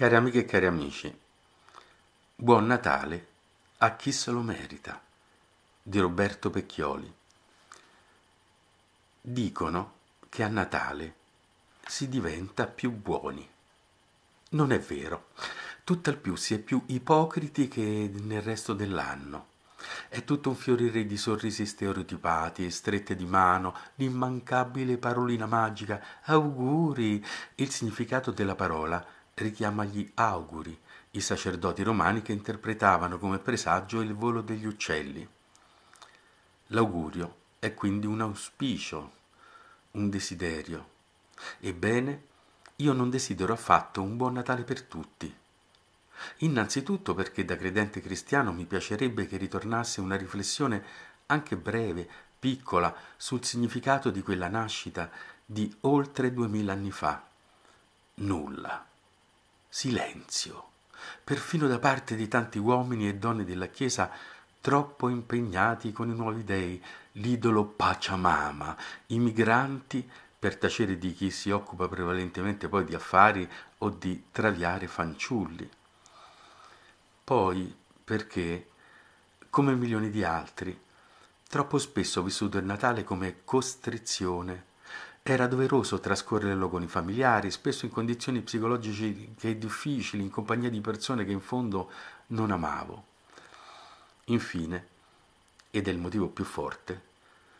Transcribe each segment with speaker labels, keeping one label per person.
Speaker 1: Cari amiche e cari amici, buon Natale a chi se lo merita, di Roberto Pecchioli. Dicono che a Natale si diventa più buoni. Non è vero, tutt'al più si è più ipocriti che nel resto dell'anno. È tutto un fiorire di sorrisi stereotipati, strette di mano, l'immancabile parolina magica, auguri. Il significato della parola è richiama gli auguri, i sacerdoti romani che interpretavano come presagio il volo degli uccelli. L'augurio è quindi un auspicio, un desiderio. Ebbene, io non desidero affatto un buon Natale per tutti. Innanzitutto perché da credente cristiano mi piacerebbe che ritornasse una riflessione anche breve, piccola, sul significato di quella nascita di oltre duemila anni fa. Nulla silenzio, perfino da parte di tanti uomini e donne della Chiesa troppo impegnati con i nuovi dei, l'idolo Pachamama, i migranti per tacere di chi si occupa prevalentemente poi di affari o di traviare fanciulli. Poi perché, come milioni di altri, troppo spesso ho vissuto il Natale come costrizione, era doveroso trascorrerlo con i familiari, spesso in condizioni psicologiche difficili, in compagnia di persone che in fondo non amavo. Infine, ed è il motivo più forte,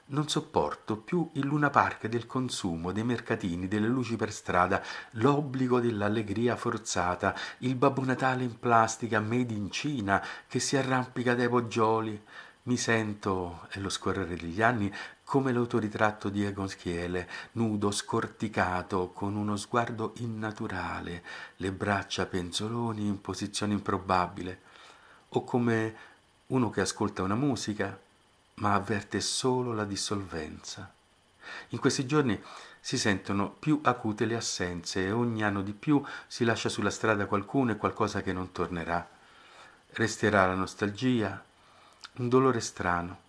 Speaker 1: non sopporto più il Luna Park del consumo, dei mercatini, delle luci per strada, l'obbligo dell'allegria forzata, il Babbo Natale in plastica made in Cina che si arrampica dai poggioli. Mi sento, e lo scorrere degli anni, come l'autoritratto di Egon Schiele, nudo, scorticato, con uno sguardo innaturale, le braccia penzoloni in posizione improbabile, o come uno che ascolta una musica ma avverte solo la dissolvenza. In questi giorni si sentono più acute le assenze e ogni anno di più si lascia sulla strada qualcuno e qualcosa che non tornerà. Resterà la nostalgia, un dolore strano,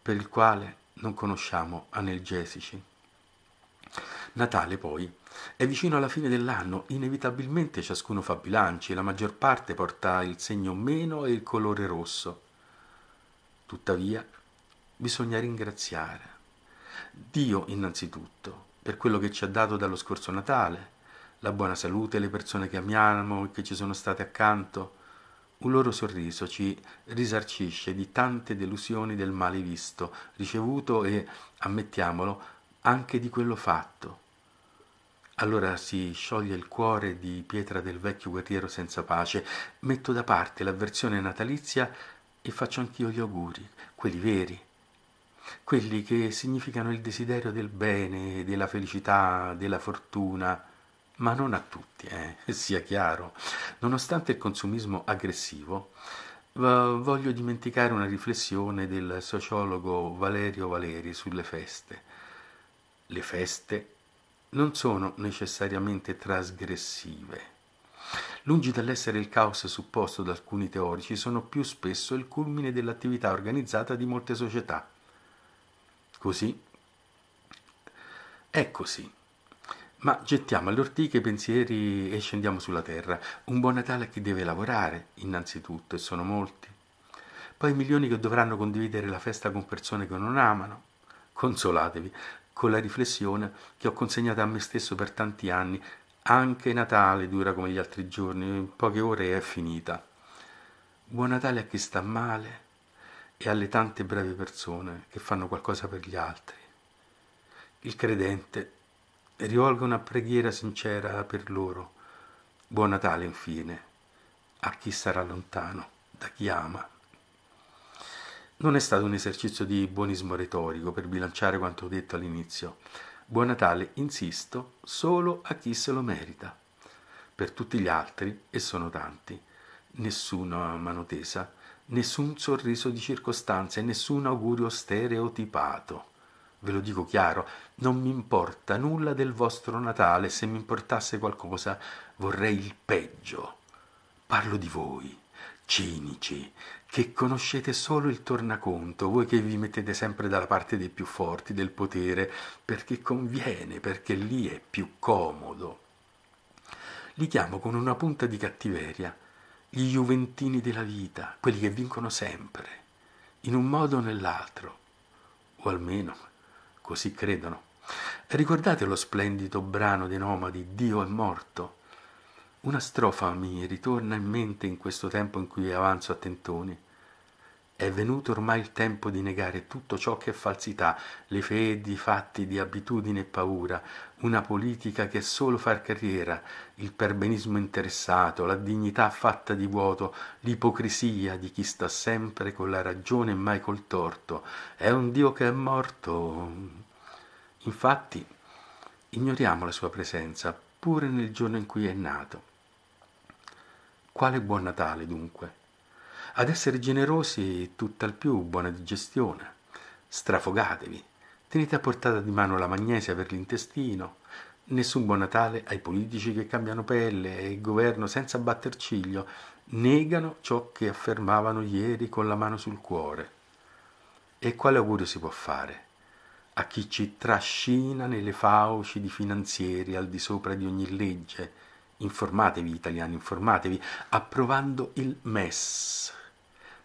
Speaker 1: per il quale non conosciamo analgesici. Natale poi è vicino alla fine dell'anno, inevitabilmente ciascuno fa bilanci, la maggior parte porta il segno meno e il colore rosso. Tuttavia bisogna ringraziare Dio innanzitutto per quello che ci ha dato dallo scorso Natale, la buona salute, le persone che amiamo e che ci sono state accanto, un loro sorriso ci risarcisce di tante delusioni del male visto, ricevuto e, ammettiamolo, anche di quello fatto. Allora si scioglie il cuore di pietra del vecchio guerriero senza pace, metto da parte l'avversione natalizia e faccio anch'io gli auguri, quelli veri, quelli che significano il desiderio del bene, della felicità, della fortuna ma non a tutti, eh, sia chiaro. Nonostante il consumismo aggressivo, voglio dimenticare una riflessione del sociologo Valerio Valeri sulle feste. Le feste non sono necessariamente trasgressive. Lungi dall'essere il caos supposto da alcuni teorici, sono più spesso il culmine dell'attività organizzata di molte società. Così è così ma gettiamo alle ortiche i pensieri e scendiamo sulla terra. Un buon Natale a chi deve lavorare, innanzitutto, e sono molti. Poi milioni che dovranno condividere la festa con persone che non amano. Consolatevi con la riflessione che ho consegnato a me stesso per tanti anni. Anche Natale dura come gli altri giorni, in poche ore è finita. Buon Natale a chi sta male e alle tante brave persone che fanno qualcosa per gli altri. Il credente e rivolga una preghiera sincera per loro. Buon Natale infine a chi sarà lontano da chi ama. Non è stato un esercizio di buonismo retorico per bilanciare quanto ho detto all'inizio. Buon Natale, insisto, solo a chi se lo merita. Per tutti gli altri, e sono tanti, nessuna mano tesa, nessun sorriso di circostanza e nessun augurio stereotipato ve lo dico chiaro, non mi importa nulla del vostro Natale, se mi importasse qualcosa vorrei il peggio. Parlo di voi, cinici, che conoscete solo il tornaconto, voi che vi mettete sempre dalla parte dei più forti, del potere, perché conviene, perché lì è più comodo. Li chiamo con una punta di cattiveria gli juventini della vita, quelli che vincono sempre, in un modo o nell'altro, o almeno così credono. ricordate lo splendido brano dei Nomadi, Dio è morto? Una strofa mi ritorna in mente in questo tempo in cui avanzo a tentoni. È venuto ormai il tempo di negare tutto ciò che è falsità, le fedi, i fatti di abitudine e paura, una politica che è solo far carriera, il perbenismo interessato, la dignità fatta di vuoto, l'ipocrisia di chi sta sempre con la ragione e mai col torto. È un Dio che è morto. Infatti, ignoriamo la sua presenza, pure nel giorno in cui è nato. Quale buon Natale, dunque? ad essere generosi tutt'al più, buona digestione. Strafogatevi, tenete a portata di mano la magnesia per l'intestino. Nessun buon Natale ai politici che cambiano pelle e il governo senza batter ciglio negano ciò che affermavano ieri con la mano sul cuore. E quale augurio si può fare? A chi ci trascina nelle fauci di finanzieri al di sopra di ogni legge, informatevi italiani, informatevi, approvando il MES.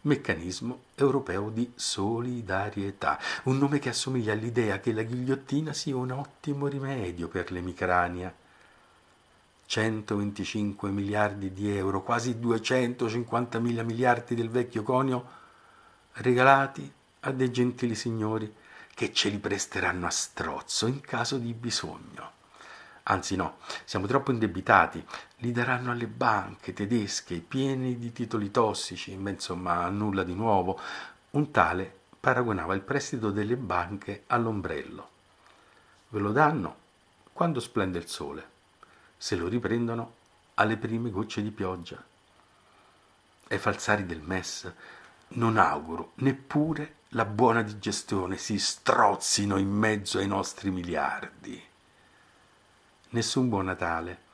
Speaker 1: Meccanismo europeo di solidarietà, un nome che assomiglia all'idea che la ghigliottina sia un ottimo rimedio per l'emicrania. 125 miliardi di euro, quasi 250 mila miliardi del vecchio conio, regalati a dei gentili signori che ce li presteranno a strozzo in caso di bisogno anzi no, siamo troppo indebitati, li daranno alle banche tedesche pieni di titoli tossici, ma insomma nulla di nuovo. Un tale paragonava il prestito delle banche all'ombrello. Ve lo danno quando splende il sole, se lo riprendono alle prime gocce di pioggia. Ai falsari del MES non auguro neppure la buona digestione si strozzino in mezzo ai nostri miliardi. Nessun buon Natale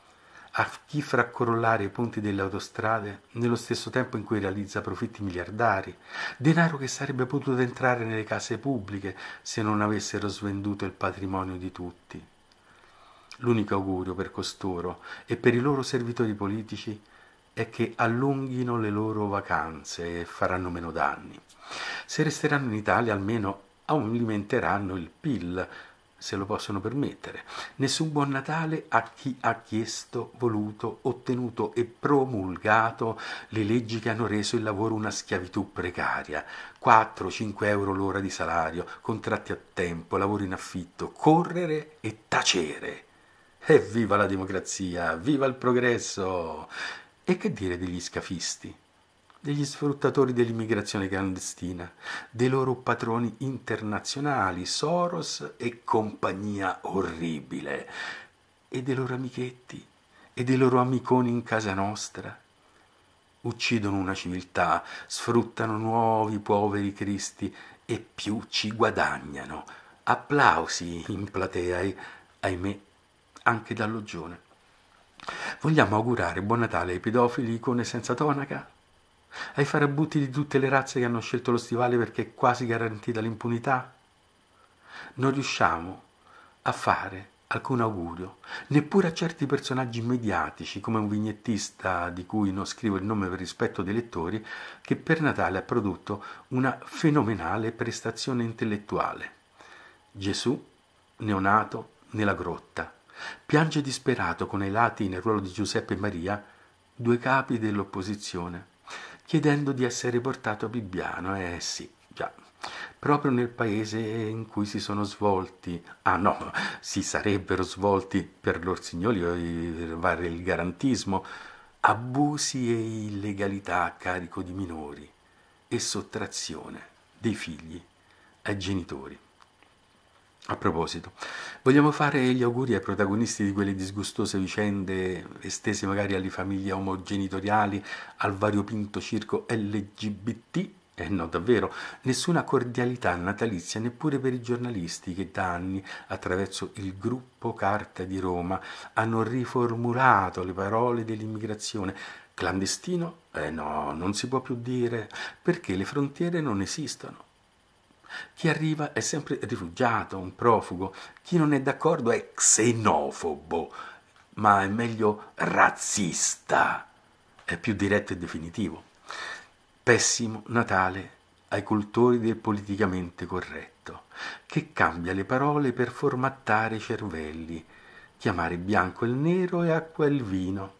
Speaker 1: a chi farà crollare i ponti delle autostrade nello stesso tempo in cui realizza profitti miliardari, denaro che sarebbe potuto entrare nelle case pubbliche se non avessero svenduto il patrimonio di tutti. L'unico augurio per costoro e per i loro servitori politici è che allunghino le loro vacanze e faranno meno danni. Se resteranno in Italia almeno aumenteranno il PIL, se lo possono permettere. Nessun buon Natale a chi ha chiesto, voluto, ottenuto e promulgato le leggi che hanno reso il lavoro una schiavitù precaria. 4-5 euro l'ora di salario, contratti a tempo, lavori in affitto, correre e tacere. Evviva la democrazia, viva il progresso! E che dire degli scafisti? degli sfruttatori dell'immigrazione clandestina, dei loro patroni internazionali, Soros e compagnia orribile, e dei loro amichetti e dei loro amiconi in casa nostra. Uccidono una civiltà, sfruttano nuovi poveri cristi e più ci guadagnano. Applausi in platea e, ahimè, anche dall'ogione. Vogliamo augurare buon Natale ai pedofili icone senza tonaca? Ai farabutti di tutte le razze che hanno scelto lo stivale perché è quasi garantita l'impunità? Non riusciamo a fare alcun augurio, neppure a certi personaggi mediatici, come un vignettista di cui non scrivo il nome per rispetto dei lettori, che per Natale ha prodotto una fenomenale prestazione intellettuale. Gesù, neonato, nella grotta, piange disperato con ai lati nel ruolo di Giuseppe e Maria, due capi dell'opposizione chiedendo di essere portato a Bibbiano. Eh sì, già, proprio nel paese in cui si sono svolti, ah no, si sarebbero svolti per l'Orsignoli eh, per il garantismo, abusi e illegalità a carico di minori e sottrazione dei figli ai genitori. A proposito, vogliamo fare gli auguri ai protagonisti di quelle disgustose vicende estese magari alle famiglie omogenitoriali, al variopinto circo LGBT? Eh no, davvero, nessuna cordialità natalizia neppure per i giornalisti che da anni, attraverso il gruppo Carta di Roma, hanno riformulato le parole dell'immigrazione, Clandestino? Eh no, non si può più dire, perché le frontiere non esistono. Chi arriva è sempre rifugiato, un profugo. Chi non è d'accordo è xenofobo, ma è meglio razzista. È più diretto e definitivo. Pessimo Natale ai cultori del politicamente corretto, che cambia le parole per formattare i cervelli, chiamare bianco il nero e acqua il vino.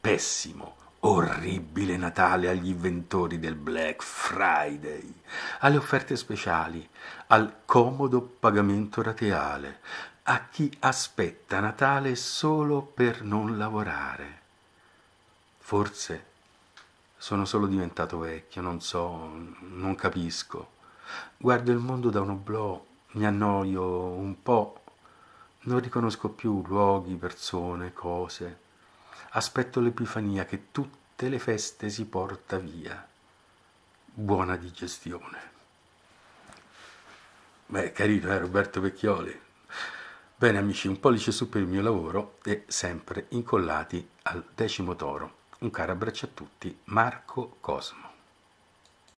Speaker 1: Pessimo Orribile Natale agli inventori del Black Friday, alle offerte speciali, al comodo pagamento rateale, a chi aspetta Natale solo per non lavorare. Forse sono solo diventato vecchio, non so, non capisco. Guardo il mondo da un oblò, mi annoio un po', non riconosco più luoghi, persone, cose aspetto l'Epifania che tutte le feste si porta via. Buona digestione. Beh, carino, eh, Roberto Vecchioli. Bene amici, un pollice su per il mio lavoro e sempre incollati al decimo toro. Un caro abbraccio a tutti, Marco Cosmo.